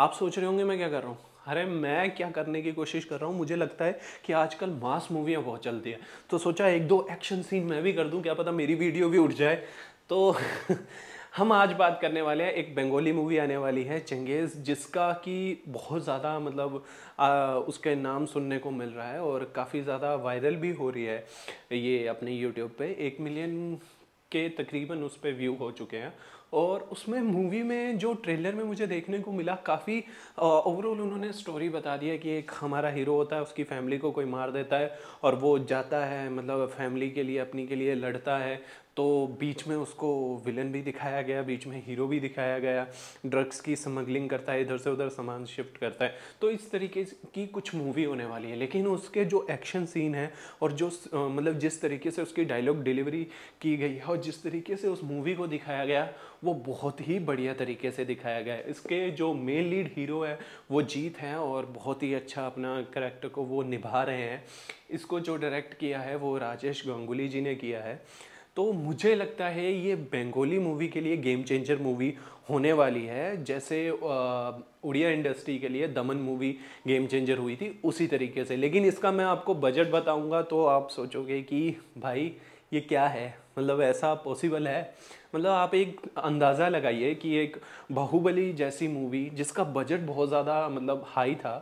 आप सोच रहे होंगे मैं क्या कर रहा हूँ अरे मैं क्या करने की कोशिश कर रहा हूँ मुझे लगता है कि आजकल मास मूवियाँ बहुत चलती हैं तो सोचा एक दो एक्शन सीन मैं भी कर दूँ क्या पता मेरी वीडियो भी उठ जाए तो हम आज बात करने वाले हैं एक बंगाली मूवी आने वाली है चंगेज़ जिसका कि बहुत ज़्यादा मतलब आ, उसके नाम सुनने को मिल रहा है और काफ़ी ज़्यादा वायरल भी हो रही है ये अपने यूट्यूब पे एक मिलियन के तकरीबन उस पर व्यू हो चुके हैं और उसमें मूवी में जो ट्रेलर में मुझे देखने को मिला काफ़ी ओवरऑल उन्होंने स्टोरी बता दिया कि एक हमारा हीरो होता है उसकी फैमिली को कोई मार देता है और वो जाता है मतलब फैमिली के लिए अपनी के लिए लड़ता है तो बीच में उसको विलन भी दिखाया गया बीच में हीरो भी दिखाया गया ड्रग्स की स्मगलिंग करता है इधर से उधर सामान शिफ्ट करता है तो इस तरीके की कुछ मूवी होने वाली है लेकिन उसके जो एक्शन सीन है और जो मतलब जिस तरीके से उसकी डायलॉग डिलीवरी की गई है और जिस तरीके से उस मूवी को दिखाया गया वो बहुत ही बढ़िया तरीके से दिखाया गया है इसके जो मेन लीड हीरो है वो जीत हैं और बहुत ही अच्छा अपना करेक्टर को वो निभा रहे हैं इसको जो डायरेक्ट किया है वो राजेश गांगुली जी ने किया है तो मुझे लगता है ये बंगाली मूवी के लिए गेम चेंजर मूवी होने वाली है जैसे उड़िया इंडस्ट्री के लिए दमन मूवी गेम चेंजर हुई थी उसी तरीके से लेकिन इसका मैं आपको बजट बताऊंगा तो आप सोचोगे कि भाई ये क्या है मतलब ऐसा पॉसिबल है मतलब आप एक अंदाज़ा लगाइए कि एक बाहुबली जैसी मूवी जिसका बजट बहुत ज़्यादा मतलब हाई था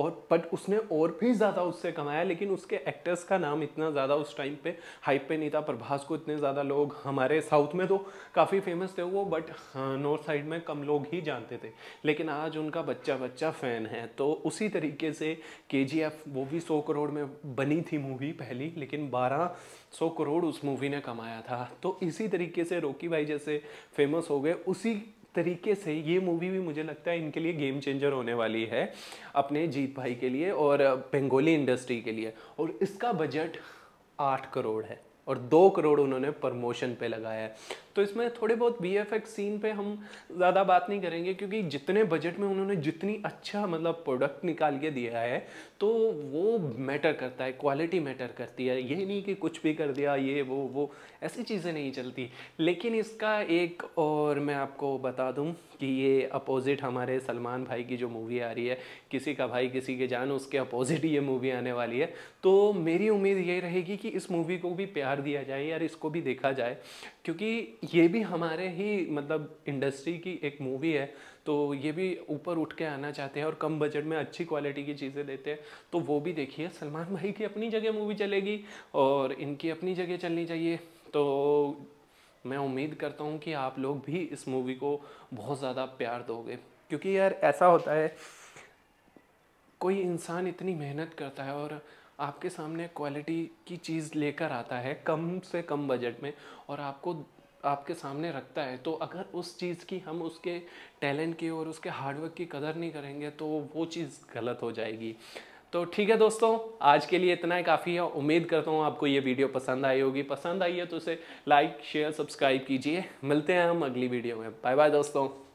और बट उसने और भी ज़्यादा उससे कमाया लेकिन उसके एक्टर्स का नाम इतना ज़्यादा उस टाइम पे हाइप पे नहीं था प्रभास को इतने ज़्यादा लोग हमारे साउथ में तो काफ़ी फेमस थे वो बट नॉर्थ साइड में कम लोग ही जानते थे लेकिन आज उनका बच्चा बच्चा फ़ैन है तो उसी तरीके से के वो भी सौ करोड़ में बनी थी मूवी पहली लेकिन बारह सौ करोड़ उस मूवी ने कमाया बनाया था तो इसी तरीके से रोकी भाई जैसे फेमस हो गए उसी तरीके से ये मूवी भी मुझे लगता है इनके लिए गेम चेंजर होने वाली है अपने जीत भाई के लिए और बेंगोली इंडस्ट्री के लिए और इसका बजट आठ करोड़ है और दो करोड़ उन्होंने प्रमोशन पे लगाया है तो इसमें थोड़े बहुत बी एफ एक्स सीन पे हम ज़्यादा बात नहीं करेंगे क्योंकि जितने बजट में उन्होंने जितनी अच्छा मतलब प्रोडक्ट निकाल के दिया है तो वो मैटर करता है क्वालिटी मैटर करती है ये नहीं कि कुछ भी कर दिया ये वो वो ऐसी चीज़ें नहीं चलती लेकिन इसका एक और मैं आपको बता दूँ कि ये अपोजिट हमारे सलमान भाई की जो मूवी आ रही है किसी का भाई किसी के जान उसके अपोजिट ये मूवी आने वाली है तो मेरी उम्मीद ये रहेगी कि इस मूवी को भी प्यार प्यार दिया जाए यार इसको भी देखा जाए क्योंकि ये भी हमारे ही मतलब इंडस्ट्री की एक मूवी है तो ये भी ऊपर उठ के आना चाहते हैं और कम बजट में अच्छी क्वालिटी की चीज़ें देते हैं तो वो भी देखिए सलमान भाई की अपनी जगह मूवी चलेगी और इनकी अपनी जगह चलनी चाहिए तो मैं उम्मीद करता हूँ कि आप लोग भी इस मूवी को बहुत ज़्यादा प्यार दोगे क्योंकि यार ऐसा होता है कोई इंसान इतनी मेहनत करता है और आपके सामने क्वालिटी की चीज़ लेकर आता है कम से कम बजट में और आपको आपके सामने रखता है तो अगर उस चीज़ की हम उसके टैलेंट की और उसके हार्डवर्क की कदर नहीं करेंगे तो वो चीज़ गलत हो जाएगी तो ठीक है दोस्तों आज के लिए इतना ही काफ़ी है उम्मीद करता हूँ आपको ये वीडियो पसंद आई होगी पसंद आई है तो उसे लाइक शेयर सब्सक्राइब कीजिए मिलते हैं हम अगली वीडियो में बाय बाय दोस्तों